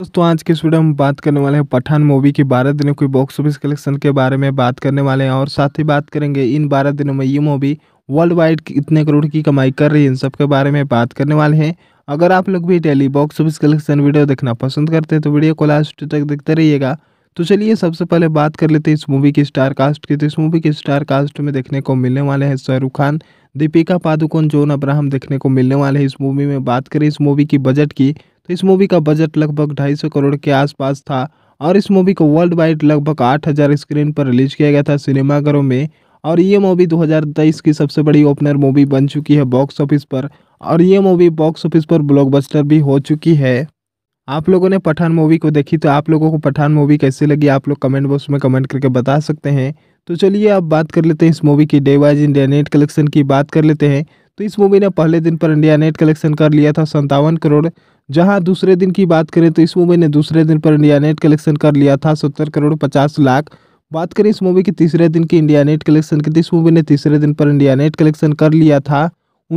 दोस्तों आज के वीडियो में बात करने वाले हैं पठान मूवी के बारह दिनों की बॉक्स ऑफिस कलेक्शन के बारे में बात करने वाले हैं और साथ ही बात करेंगे इन बारह दिनों में ये मूवी वर्ल्ड वाइड इतने करोड़ की कमाई कर रही है इन सब के बारे में बात करने वाले हैं अगर आप लोग भी daily box office collection video देखना पसंद करते हैं तो वीडियो को लास्ट तक देखते रहिएगा तो चलिए सबसे पहले बात कर लेते हैं इस मूवी की स्टार कास्ट की तो इस मूवी के स्टार कास्ट में देखने को मिलने वाले हैं शाहरुख खान दीपिका पादुकोण जोन अब्राहम देखने को मिलने वाले हैं इस मूवी में बात करें इस मूवी की बजट की तो इस मूवी का बजट लगभग ढाई सौ करोड़ के आसपास था और इस मूवी को वर्ल्ड वाइड लगभग आठ हज़ार स्क्रीन पर रिलीज किया गया था सिनेमाघरों में और ये मूवी 2023 की सबसे बड़ी ओपनर मूवी बन चुकी है बॉक्स ऑफिस पर और ये मूवी बॉक्स ऑफिस पर ब्लॉकबस्टर भी हो चुकी है आप लोगों ने पठान मूवी को देखी तो आप लोगों को पठान मूवी कैसी लगी आप लोग कमेंट बॉक्स में कमेंट करके बता सकते हैं तो चलिए अब बात कर लेते हैं इस मूवी की day wise India net collection की बात कर लेते हैं तो इस मूवी ने पहले दिन पर इंडिया नेट कलेक्शन कर लिया था संतावन करोड़ जहां दूसरे दिन की बात करें तो इस मूवी ने दूसरे दिन पर इंडिया नेट कलेक्शन कर लिया था सत्तर करोड़ पचास लाख बात करें इस मूवी की तीसरे दिन की इंडिया नेट कलेक्शन की तो इस मूवी ने तीसरे दिन पर इंडिया नेट कलेक्शन कर लिया था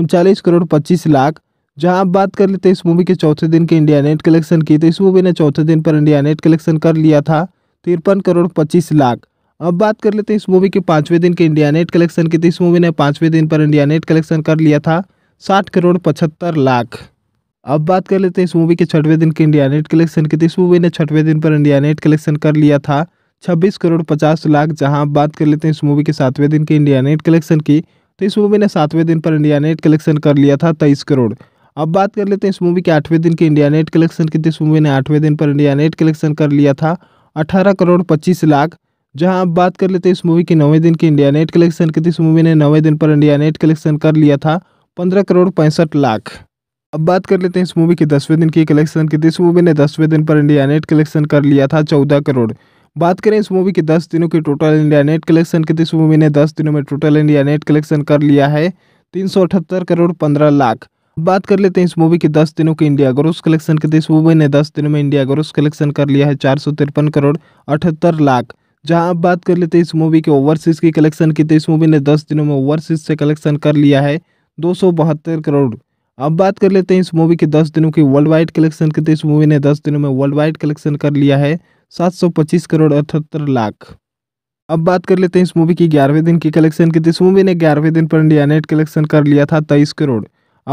उनचालीस करोड़ पच्चीस लाख जहां आप बात कर लेते हैं तो इस मूवी के चौथे दिन के इंडिया नेट कलेक्शन की तो इस मूवी ने चौथे दिन पर इंडिया नेट कलेक्शन कर लिया था तिरपन करोड़ पच्चीस लाख अब बात कर लेते हैं इस मूवी के पाँचवें दिन के इंडिया नेट कलेक्शन की तो इस मूवी ने पाँचवें दिन पर इंडिया नेट कलेक्शन कर लिया था साठ करोड़ पचहत्तर लाख अब बात कर लेते हैं इस मूवी के छठवें दिन के इंडिया नेट कलेक्शन की तो इस मूवी ने छठवें दिन पर इंडिया नेट कलेक्शन कर लिया था छब्बीस करोड़ पचास लाख जहाँ अब बात कर लेते हैं इस मूवी के सातवें दिन के इंडिया नेट कलेक्शन की तो इस मूवी ने सातवें दिन पर इंडिया नेट कलेक्शन कर लिया था तेईस करोड़ अब बात कर लेते हैं इस मूवी के आठवें दिन के इंडिया नेट कलेक्शन की तो इस मूवी ने आठवें दिन पर इंडिया नेट कलेक्शन कर लिया था अठारह करोड़ पच्चीस लाख जहां आप बात कर लेते हैं इस मूवी के नौवें दिन की इंडिया नेट कलेक्शन की तो इस मूवी ने नौवें दिन पर इंडिया नेट कलेक्शन कर लिया था पंद्रह करोड़ पैंसठ लाख अब बात कर लेते हैं इस मूवी के दसवें दिन की कलेक्शन की तो इस मूवी ने दसवें दिन पर इंडिया नेट कलेक्शन कर लिया था चौदह करोड़ बात करें इस मूवी के दस दिनों के टोटल इंडिया नेट कलेक्शन की तो इस मूवी ने दस दिनों में टोटल इंडिया नेट कलेक्शन कर लिया है तीन सौ अठहत्तर करोड़ पंद्रह लाख बात कर लेते हैं इस मूवी के दस दिनों के इंडिया ग्रोस कलेक्शन की इस मूवी ने दस दिनों में इंडिया ग्रोस कलेक्शन कर लिया है चार सौ तिरपन करोड़ अठहत्तर लाख जहां अब बात कर लेते हैं इस मूवी के ओवरसीज़ की कलेक्शन की तो इस मूवी ने दस दिनों में ओवरसीज़ से कलेक्शन कर लिया है दो करोड़ अब बात कर लेते हैं इस मूवी के दस दिनों की वर्ल्ड वाइड कलेक्शन की तो इस मूवी ने दस दिनों में वर्ल्ड वाइड कलेक्शन कर लिया है 725 करोड़ अठहत्तर लाख अब बात कर लेते हैं इस मूवी की ग्यारहवें दिन की कलेक्शन की तो इस मूवी ने ग्यारहवें दिन पर इंडिया नेट कलेक्शन कर लिया था तेईस करोड़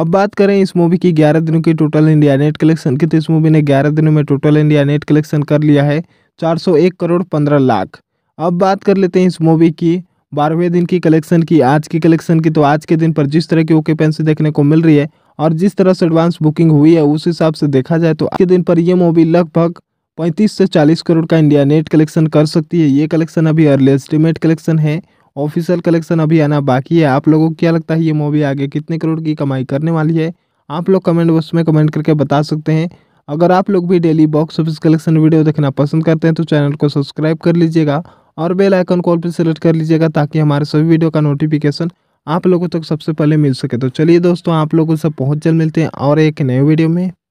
अब बात करें इस मूवी की ग्यारह दिनों की टोटल इंडिया नेट कलेक्शन की तो इस मूवी ने ग्यारह दिनों में टोटल इंडिया नेट कलेक्शन कर लिया है चार सौ एक करोड़ पंद्रह लाख अब बात कर लेते हैं इस मूवी की बारहवें दिन की कलेक्शन की आज की कलेक्शन की तो आज के दिन पर जिस तरह की ओकेपेंसी देखने को मिल रही है और जिस तरह से एडवांस बुकिंग हुई है उस हिसाब से देखा जाए तो आज के दिन पर यह मूवी लगभग 35 से 40 करोड़ का इंडिया नेट कलेक्शन कर सकती है ये कलेक्शन अभी अर्ली एस्टिमेट कलेक्शन है ऑफिशियल कलेक्शन अभी आना बाकी है आप लोगों को क्या लगता है ये मूवी आगे कितने करोड़ की कमाई करने वाली है आप लोग कमेंट बॉक्स में कमेंट करके बता सकते हैं अगर आप लोग भी daily box office collection video देखना पसंद करते हैं तो चैनल को सब्सक्राइब कर लीजिएगा और बेल आइकन को ऑल पर सेलेक्ट कर लीजिएगा ताकि हमारे सभी वीडियो का नोटिफिकेशन आप लोगों तक सबसे पहले मिल सके तो चलिए दोस्तों आप लोगों से बहुत जल्द मिलते हैं और एक नए वीडियो में